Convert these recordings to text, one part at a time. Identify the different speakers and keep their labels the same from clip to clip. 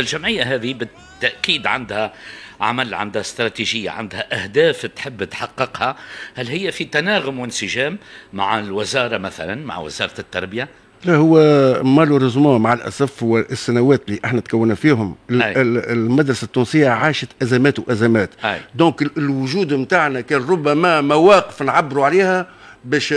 Speaker 1: الجمعية هذه بالتأكيد عندها عمل عندها استراتيجية عندها أهداف تحب تحققها هل هي في تناغم وانسجام مع الوزارة مثلا مع وزارة التربية
Speaker 2: لا هو مالوريزمون مع الاسف هو السنوات اللي احنا تكونا فيهم أي. المدرسه التونسيه عاشت ازمات وازمات أي. دونك الوجود نتاعنا كان ربما مواقف نعبروا عليها باش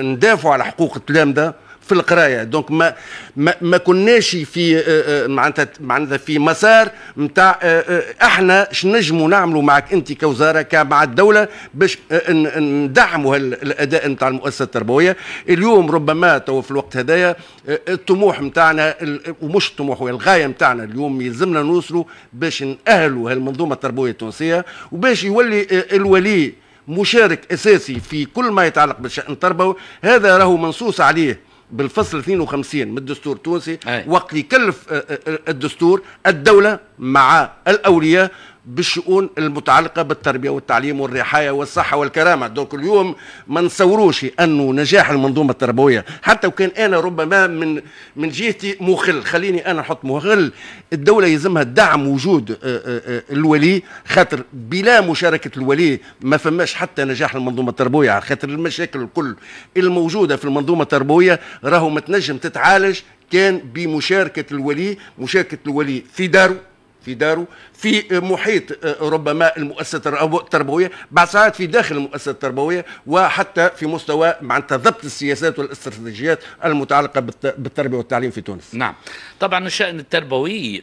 Speaker 2: ندافعوا على حقوق التلامذه في القرايه دونك ما ما, ما كناش في آه، آه، معناتها معناتها في مسار نتاع آه، احنا شنجموا نعملوا معك انت كوزاره كمع الدوله باش ندعموا الاداء نتاع المؤسسه التربويه اليوم ربما تو في الوقت هذايا الطموح نتاعنا ومش الطموح الغايه نتاعنا اليوم يلزمنا نوصلوا باش نأهلوا هالمنظومه التربويه التونسيه وباش يولي الولي مشارك اساسي في كل ما يتعلق بالشان التربوي هذا راهو منصوص عليه بالفصل 52 من الدستور التونسي وقت يكلف آه، آه، آه، الدستور الدوله مع الاولياء بالشؤون المتعلقة بالتربية والتعليم والرعاية والصحة والكرامة دونك اليوم ما نصوروش أنه نجاح المنظومة التربوية حتى وكان أنا ربما من من جهتي مخل خليني أنا نحط مخل الدولة يلزمها دعم وجود آه، آه، آه، الولي خاطر بلا مشاركة الولي ما فماش حتى نجاح المنظومة التربوية على خاطر المشاكل الكل الموجودة في المنظومة التربوية راهو ما تنجم تتعالج كان بمشاركة الولي مشاركة الولي في داره في داره في محيط آه، ربما المؤسسه التربويه بعد ساعات في داخل المؤسسه التربويه وحتى في مستوى معناتها ضبط السياسات والاستراتيجيات المتعلقه بالتربيه والتعليم في تونس. نعم
Speaker 1: طبعا الشان التربوي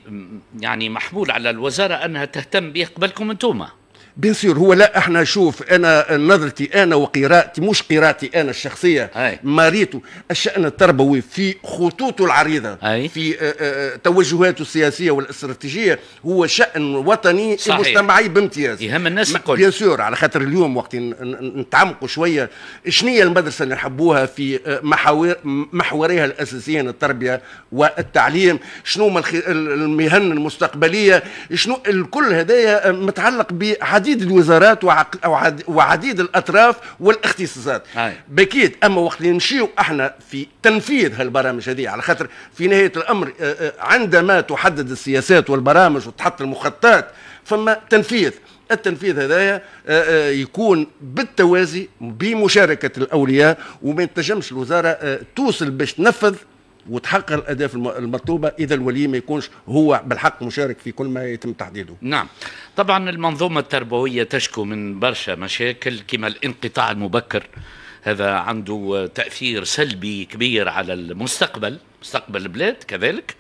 Speaker 1: يعني محمول على الوزاره انها تهتم به قبلكم انتم.
Speaker 2: بيان سور هو لا احنا شوف انا نظرتي انا وقراءتي مش قراءتي انا الشخصيه أي. ماريته الشان التربوي في خطوطه العريضه أي. في آه، آه، آه، توجهاته السياسيه والاستراتيجيه هو شان وطني صحيح. مجتمعي بامتياز يهم الناس الكل بيان سور على خاطر اليوم وقت نتعمقوا شويه شنو المدرسه اللي نحبوها في محاور محوريها الاساسيين التربيه والتعليم شنو المهن المستقبليه شنو الكل هدايا متعلق بعديد عديد الوزارات وعديد الاطراف والاختصاصات بكيت اما وقت اللي نمشيو احنا في تنفيذ هالبرامج هذه على خاطر في نهايه الامر آه، آه، عندما تحدد السياسات والبرامج وتحط المخططات فما تنفيذ التنفيذ هذايا آه، يكون بالتوازي بمشاركه الاولياء وما تنجمش الوزاره توصل باش تنفذ وتحقق الاهداف المطلوبه اذا الولي ما يكونش هو بالحق مشارك في كل ما يتم تحديده.
Speaker 1: نعم. طبعا المنظومه التربويه تشكو من برشا مشاكل كما الانقطاع المبكر هذا عنده تاثير سلبي كبير على المستقبل، مستقبل البلاد كذلك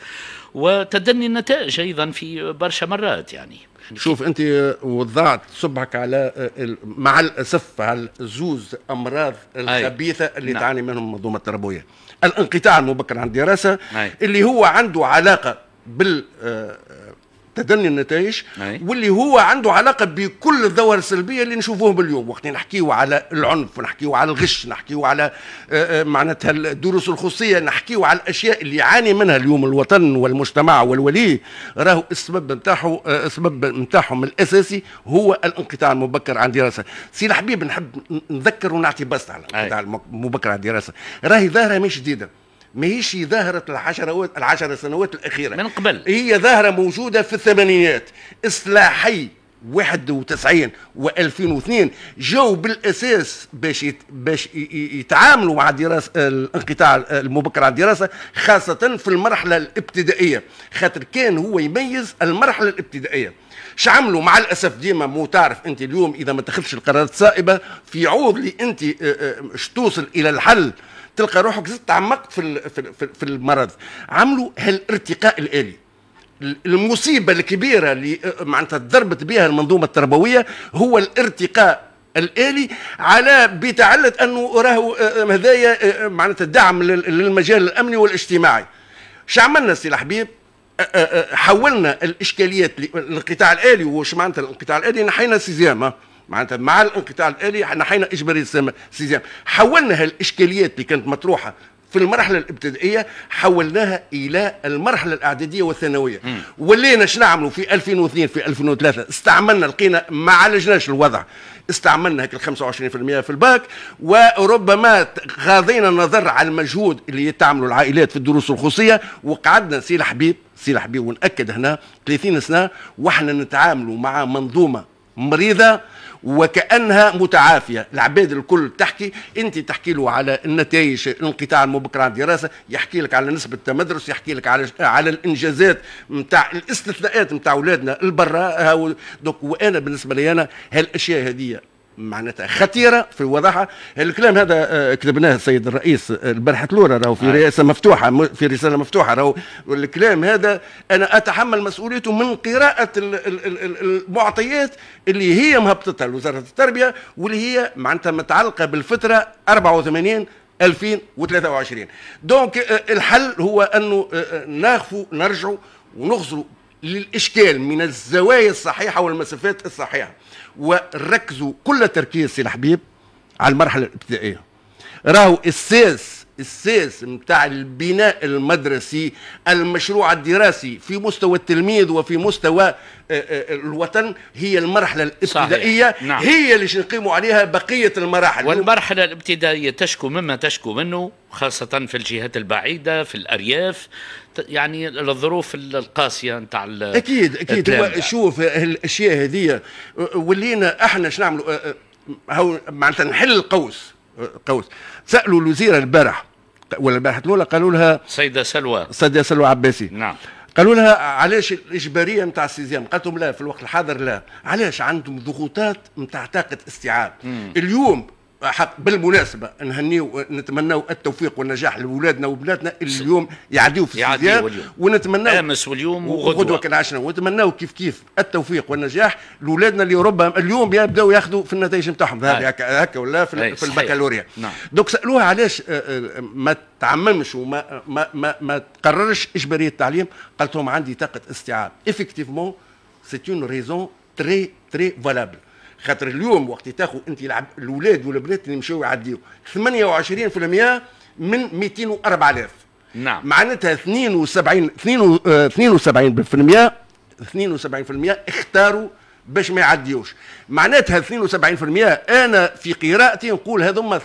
Speaker 1: وتدني النتائج ايضا في برشا مرات يعني
Speaker 2: شوف انت وضعت صبحك على آه، مع الاسف على زوز امراض الخبيثه اللي نعم. تعاني منهم المنظومه التربويه الانقطاع المبكر عن الدراسه نعم. اللي هو عنده علاقه بال آه، تدني النتائج واللي هو عنده علاقه بكل الدور السلبيه اللي نشوفوهم اليوم وقت نحكيه على العنف ونحكيه على الغش نحكيه على آه، آه، معناتها الدروس الخصوصيه نحكيه على الاشياء اللي يعاني منها اليوم الوطن والمجتمع والولي راهو السبب نتاعو آه، السبب نتاعهم الاساسي هو الانقطاع المبكر عن الدراسه سي الحبيب نحب نذكر ونعطي بس على الانقطاع المبكر عن الدراسه راهي ظاهره مش جديده ماهيش ظاهرة العشرة العشر سنوات الأخيرة من قبل هي ظاهرة موجودة في الثمانينات إصلاحي 91 و2002 جاو بالاساس باش باش يتعاملوا مع الدراسه الانقطاع المبكر على الدراسه خاصه في المرحله الابتدائيه خاطر كان هو يميز المرحله الابتدائيه شعملوا مع الاسف ديما مو تعرف انت اليوم اذا ما تاخذش القرارات الصائبه في عوض لي انت اش آه، آه، توصل الى الحل تلقى روحك زدت تعمقت في في المرض عملوا هالارتقاء الالي المصيبه الكبيره اللي آه، معناتها ضربت بها المنظومه التربويه هو الارتقاء الالي على بتعلت انه راهو هذايا آه، آه، معناتها دعم للمجال الامني والاجتماعي. شو عملنا سي الحبيب؟ حولنا الاشكاليات للقطاع الالي وش معناتها القطاع الالي نحينا سيزيام معناتها مع الانقطاع الالي نحينا اجباري سيزام حولنا هالاشكاليات اللي كانت مطروحه في المرحلة الابتدائية حولناها إلى المرحلة الإعدادية والثانوية ولينا شنو نعملوا في 2002 في 2003 استعملنا لقينا ما عالجناش الوضع استعملنا هيك ال 25% في الباك وربما غاضينا النظر على المجهود اللي يتعملوا العائلات في الدروس الخصوصية وقعدنا سي الحبيب سي الحبيب ونأكد هنا 30 سنة وإحنا نتعاملوا مع منظومة مريضة وكانها متعافيه العباد الكل تحكي انت تحكي له على النتائج الانقطاع المبكر عن الدراسه يحكي لك على نسبه التمدرس يحكي لك على على الانجازات نتاع الاستثناءات نتاع اولادنا البرا دوك وانا بالنسبه لي انا هالاشياء هذه معناتها خطيره في وضعها الكلام هذا آه، كتبناه السيد الرئيس آه، البارحه لورا راهو في رئاسه مفتوحه في رساله مفتوحه راهو الكلام هذا انا اتحمل مسؤوليته من قراءه المعطيات اللي هي مهبطتها لوزاره التربيه واللي هي معناتها متعلقه بالفتره 84 2023 دونك آه، الحل هو انه ناخفوا نرجعوا ونغزلوا للإشكال من الزوايا الصحيحة والمسافات الصحيحة وركزوا كل تركيز سي الحبيب على المرحلة الابتدائية راهو أساس السيس نتاع البناء المدرسي المشروع الدراسي في مستوى التلميذ وفي مستوى آه، آه، الوطن هي المرحلة الابتدائية نعم. هي اللي نقيموا
Speaker 1: عليها بقية المراحل والمرحلة الابتدائية تشكو مما تشكو منه خاصة في الجهات البعيدة في الأرياف يعني الظروف القاسية نتاع أكيد أكيد هو
Speaker 2: شوف الأشياء هذه ولينا احنا شنعملوا آه، معناتها نحل القوس قوس سالوا الوزير البارح ولا بحثوا لها قالوا لها
Speaker 1: سيده سلوى
Speaker 2: سيده سلوى عباسي نعم قالوا لها علاش الاجباريه نتاع السيزيام قالت لهم لا في الوقت الحاضر لا علاش عندهم ضغوطات نتاع طاقه استيعاب اليوم حق بالمناسبه نهنيو نتمناو التوفيق والنجاح لاولادنا وبناتنا اللي اليوم يعديو في السياق ونتمناو امس واليوم وغدوه كان عشنا ونتمناو كيف كيف التوفيق والنجاح لاولادنا اللي ربما اليوم يبداو ياخذوا في النتائج نتاعهم هكا هكا ولا في, في البكالوريا نعم. دوك سالوها علاش آه، آه، ما تعممش وما ما ما, ما تقررش اجباريه التعليم قالت لهم عندي طاقه استيعاب افكتيفمون سي اون ريزون تري تري فالابل خاطر اليوم وقت تاخذ انت الاولاد والبنات اللي مشاو يعديو 28% من 204000 نعم معناتها 72 72 72% اختاروا باش ما يعديوش معناتها 72% انا في قراءتي نقول هذوما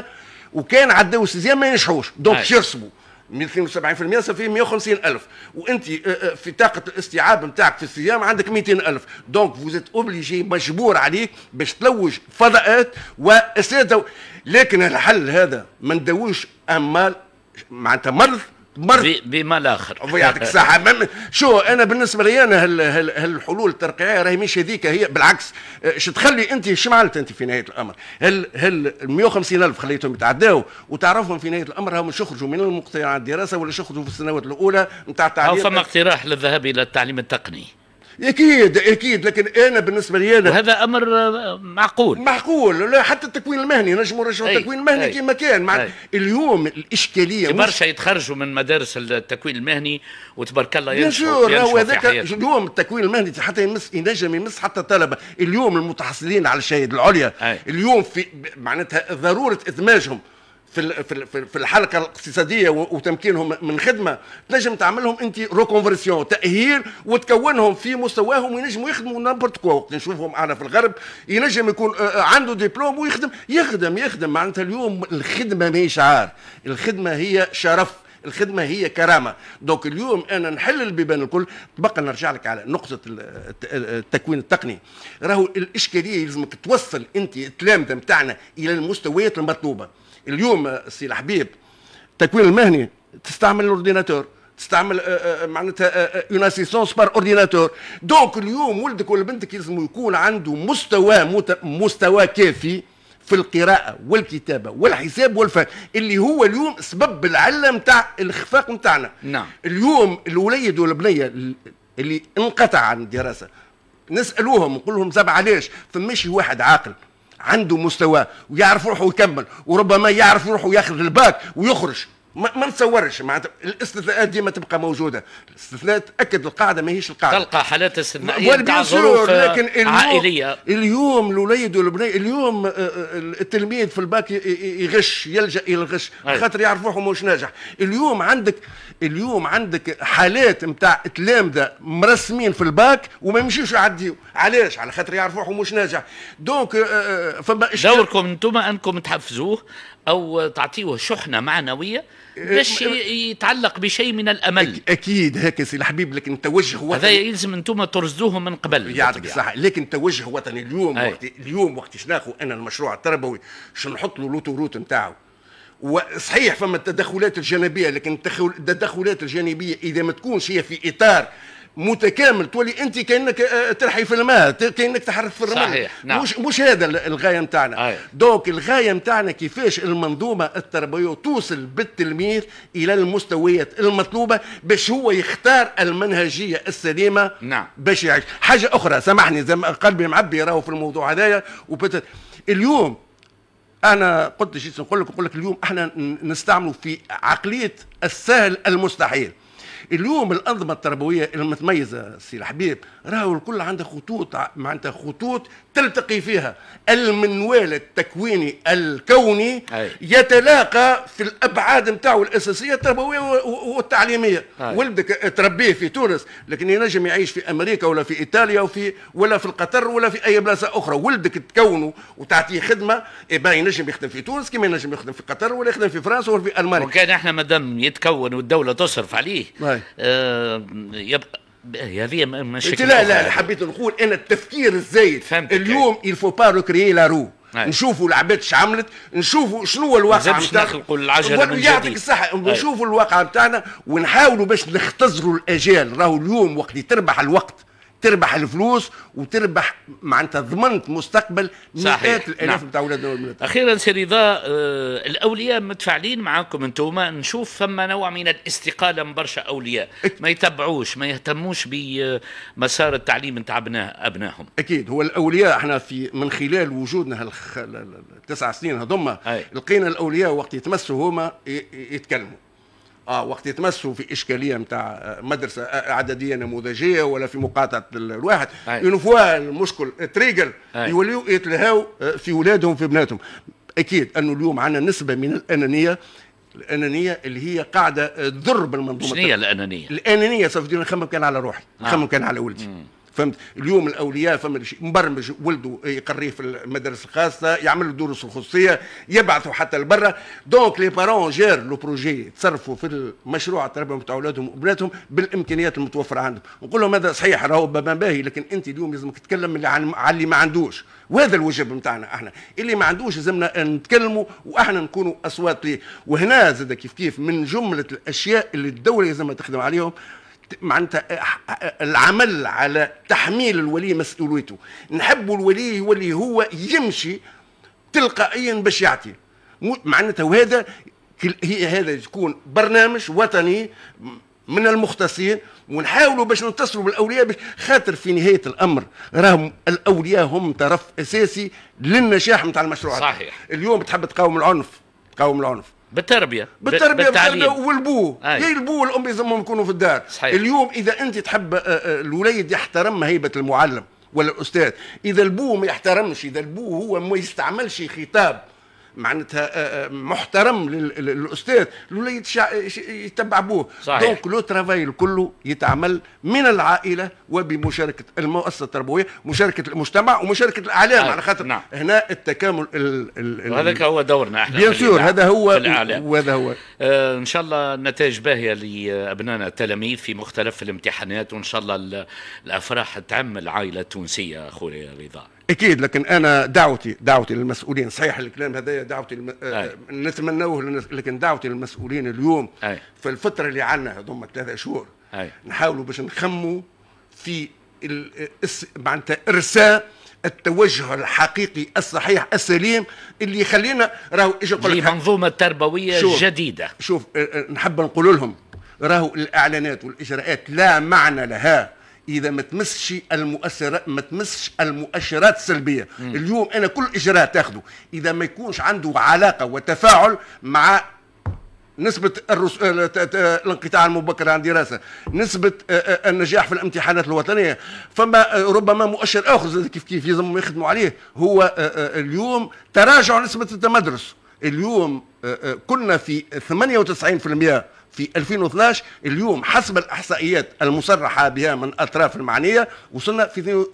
Speaker 2: 72% وكان عداو السيزيام ما ينجحوش دونك يرسبوا 270% صار 150 الف وانت آه، آه، في طاقه الاستيعاب نتاعك في الصيام عندك 200 الف دونك فوزيت اوبليجي مجبور عليك باش تلوج فضاءات واساتذه لكن الحل هذا ما نداويش امال
Speaker 1: معناتها مرض مرت بما الاخر يعطيك الصحه
Speaker 2: شو انا بالنسبه لي انا هالحلول الترقيعيه راهي مش هذيك هي بالعكس شو تخلي انت شو عملت انت في نهايه الامر هل هل 150 الف خليتهم يتعداوا وتعرفهم في نهايه الامر هم يخرجوا من المقطع الدراسه ولا يخرجوا في السنوات الاولى نتاع التعليم أو فما
Speaker 1: اقتراح للذهاب الى التعليم التقني
Speaker 2: اكيد اكيد لكن انا بالنسبه لي انا وهذا امر آه، معقول معقول لا حتى التكوين المهني نجم نرجعوا التكوين المهني كما كان مع اليوم
Speaker 1: الاشكاليه برشا يتخرجوا من مدارس التكوين المهني وتبارك الله ينجحوا ينشروا هذاك
Speaker 2: اليوم التكوين المهني حتى يمس ينجم يمس حتى الطلبه اليوم المتحصلين على الشهاده العليا أي. اليوم في معناتها ضروره ادماجهم في في الحلقه الاقتصاديه وتمكينهم من خدمه تنجم تعملهم انت ريكونفرسيون تاهيل وتكونهم في مستواهم وينجموا يخدموا نابورت كو وقت نشوفهم احنا في الغرب ينجم يكون آه، آه، عنده دبلوم ويخدم يخدم يخدم معناتها اليوم الخدمه ماهي شعار الخدمه هي شرف الخدمه هي كرامه دونك اليوم انا نحل البيبان الكل تبقى نرجع لك على نقطه التكوين التقني راهو الاشكاليه يلزمك توصل انت التلامذه نتاعنا الى المستويات المطلوبه اليوم آه، السي الحبيب التكوين المهني تستعمل الاورديناتور تستعمل آه، آه، معناتها اون اسيسونس بار اورديناتور دونك اليوم ولدك ولا بنتك لازم يكون عنده مستوى مستوى كافي في القراءة والكتابة والحساب والفهم اللي هو اليوم سبب العلة نتاع الإخفاق نتاعنا نعم اليوم الوليد والبنية اللي انقطع عن الدراسة نسألوهم نقول لهم زعما علاش فماشي واحد عاقل عنده مستواه ويعرف روحه يكمل وربما يعرف روحه ياخذ الباك ويخرج ما نتصورش معناتها الاستثناءات ديما تبقى موجوده الاستثناء تاكد القاعده ماهيش
Speaker 1: القاعده تلقى حالات استثنائيه تاع ظروف لكن اليوم عائليه
Speaker 2: اليوم الوليد والبنيه اليوم آه، آه، آه، التلميذ في الباك يغش يلجا الى الغش أيوة. خاطر يعرف روحه مش ناجح اليوم عندك اليوم عندك حالات نتاع تلامذه
Speaker 1: مرسمين في الباك وما يمشيوش يعديوا علاش على خاطر يعرف روحه مش ناجح دونك فما دوركم انتم انكم تحفزوه او تعطيوه شحنه معنويه باش يتعلق بشيء من الامل اكيد هكا سي الحبيب لكن توجه وطني هذا يلزم انتم ترصدوه من قبل يعطيك الصحه لكن توجه وطني اليوم وقت اليوم وقت
Speaker 2: شناخو انا المشروع التربوي شنحط نحط له لوتوروت نتاعو وصحيح فما التدخلات الجانبيه لكن التدخلات الجانبيه اذا ما تكونش هي في اطار متكامل تولي انت كانك آه، آه، ترحي في الماء كانك تحرف في الرمل صحيح. نعم. مش مش هذا الغايه نتاعنا دونك الغايه نتاعنا كيفاش المنظومه التربويه توصل بالتلميذ الى المستويات المطلوبه باش هو يختار المنهجيه السليمه نعم. باش يعيش حاجه اخرى سامحني زي ما قلبي معبي راهو في الموضوع هذايا اليوم انا قلت جيت نقول لك نقول لك اليوم احنا نستعملوا في عقليه السهل المستحيل اليوم الانظمه التربويه المتميزه سي الحبيب راهو الكل عندها خطوط معناتها خطوط تلتقي فيها المنوال التكويني الكوني أي. يتلاقى في الابعاد نتاعو الاساسيه التربويه والتعليميه ولدك تربيه في تونس لكن ينجم يعيش في امريكا ولا في ايطاليا وفي ولا في القطر ولا في اي بلاصه اخرى ولدك تكونه وتعطيه خدمه يبقى إيه، ينجم يخدم في تونس كما ينجم يخدم في قطر ولا يخدم في فرنسا ولا في المانيا
Speaker 1: وكان احنا مادام يتكون والدوله تصرف عليه آه يبقى هذه مشكلة لا لا, لا
Speaker 2: حبيت نقول انا التفكير الزايد اليوم الفو با ريكريي لا رو نشوفوا العباد اش عملت نشوفوا شنو الواقع نتاعنا نخلقوا العجله من جديد يعطيك الصحه نشوفوا الواقع نتاعنا ونحاولوا باش نختزروا الاجيال راهو اليوم وقت تربح الوقت تربح الفلوس وتربح معناتها ضمنت مستقبل مئات الالاف
Speaker 1: نتاع بتاع اخيرا سي رضا آه، الاولياء متفاعلين معاكم انتم نشوف فما نوع من الاستقاله من برشا اولياء ما يتبعوش ما يهتموش بمسار التعليم نتاع ابنائهم
Speaker 2: اكيد هو الاولياء احنا في من خلال وجودنا التسع سنين هذوما لقينا الاولياء وقت يتمسوا هما يتكلموا اه وقت يتمسوا في اشكاليه نتاع آه، مدرسه آه، عدديه نموذجيه ولا في مقاطعه الواحد اون فوا المشكل آه، تريجر يوليو يتلهاو في ولادهم في بناتهم اكيد انه اليوم عندنا نسبه من الانانيه الانانيه اللي هي قاعده تضر بالمنظومه شنو هي الانانيه؟ الانانيه صافي نخمم كان على روحي نخمم كان على ولدي مم. فهمت اليوم الاولياء فما مبرمج ولده يقريه في المدارس الخاصه يعمل له دروس الخصوصيه يبعثوا حتى لبرا دونك لي بارون جير لو بروجي يتصرفوا في المشروع التربيه نتاع اولادهم وبناتهم بالامكانيات المتوفره عندهم نقول لهم هذا صحيح راهو بابا باهي لكن انت اليوم لازمك تتكلم على اللي ما عندوش وهذا الواجب نتاعنا احنا اللي ما عندوش لازمنا نتكلموا واحنا نكونوا اصوات ليه وهنا زاد كيف كيف من جمله الاشياء اللي الدوله لازم تخدم عليهم معناتها العمل على تحميل الولي مسؤوليته نحب الولي يولي هو يمشي تلقائيا باش يعطي معناتها وهذا هذا يكون برنامج وطني من المختصين ونحاولوا باش نتصلوا بالاولياء باش خاطر في نهايه الامر راهم الاولياء هم طرف اساسي للنجاح نتاع المشروع صحيح اليوم تحب تقاوم العنف تقاوم العنف
Speaker 1: بالتربيه بالتربيه بالتعليم
Speaker 2: والبو يا البو والام يلزمهم يكونوا في الدار صحيح. اليوم اذا انت تحب آه، آه، الوليد يحترم هيبه المعلم ولا الاستاذ اذا البو ما يحترمش اذا البو هو ما يستعملش خطاب معناتها آه، آه، محترم للاستاذ الوليد يتبع بوه دونك لو ترافاي كله يتعمل من العائله وبمشاركه المؤسسه التربويه مشاركه المجتمع ومشاركه الاعلام على خاطر نعم. هنا التكامل هذاك هو
Speaker 1: دورنا احنا بيان سور هذا هو وهذا هو آه ان شاء الله النتائج باهيه لابنائنا التلاميذ في مختلف الامتحانات وان شاء الله الافراح تعم العائله التونسيه اخويا رضا
Speaker 2: اكيد لكن انا دعوتي دعوتي للمسؤولين صحيح
Speaker 1: الكلام هذا دعوتي الم... آه، نتمنوه لكن دعوتي للمسؤولين
Speaker 2: اليوم أي. في الفتره اللي عندنا هذوما ثلاثة شهور نحاولوا باش نخموا في ال... الس... معناتها ارساء التوجه الحقيقي الصحيح السليم اللي يخلينا راهو ايش نقول لك منظومه تربويه شوف جديده شوف آه، آه، نحب نقول لهم راهو الاعلانات والاجراءات لا معنى لها اذا ما تمسش المؤثرات ما تمسش المؤشرات السلبيه مم. اليوم انا كل اجراء تاخذه اذا ما يكونش عنده علاقه وتفاعل مع نسبة الرس... الانقطاع المبكر عن دراسة نسبة آه، آه، النجاح في الامتحانات الوطنية فما آه، ربما مؤشر آخر كيف كيف يلزم يخدموا عليه هو اليوم تراجع نسبة التمدرس اليوم كنا في 98% في 2012 اليوم حسب الاحصائيات المصرحه بها من الاطراف المعنيه وصلنا في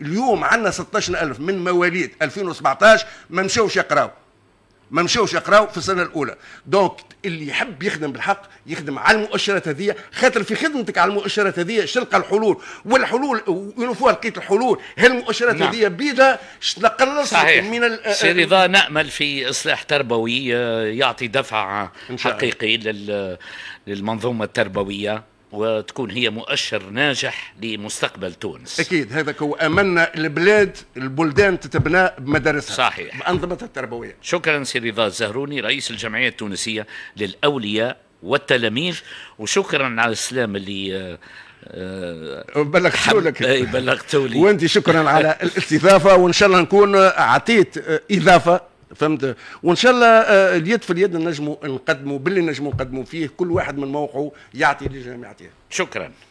Speaker 2: 92% اليوم عندنا 16000 من مواليد 2017 ما مشاوش يقراوا ما مشاوش يقراو في السنه الاولى دونك اللي يحب يخدم بالحق يخدم على المؤشرات هذه خاطر في خدمتك على المؤشرات هذه تلقى الحلول والحلول وين لقيت الحلول هالمؤشرات نعم. هذه بيدها تنقلص من سي رضا نامل
Speaker 1: في اصلاح تربوي آه، يعطي دفعه حقيقي للمنظومه التربويه وتكون هي مؤشر ناجح لمستقبل تونس
Speaker 2: اكيد هذا هو أمنا البلاد البلدان
Speaker 1: تتبنى بمدارسها صحيح بانظمتها التربويه شكرا سي رضا الزهروني رئيس الجمعيه التونسيه للاولياء والتلاميذ وشكرا على السلام اللي آه، آه، بلغتو لك بلغتوا لي وانت شكرا على
Speaker 2: الاستضافه وان شاء الله نكون اعطيت آه، اضافه فهمت وان شاء الله آه، اليد في اليد نجموا نقدموا باللي نجموا نقدموا فيه كل واحد من موقعه يعطي لجامعته شكرا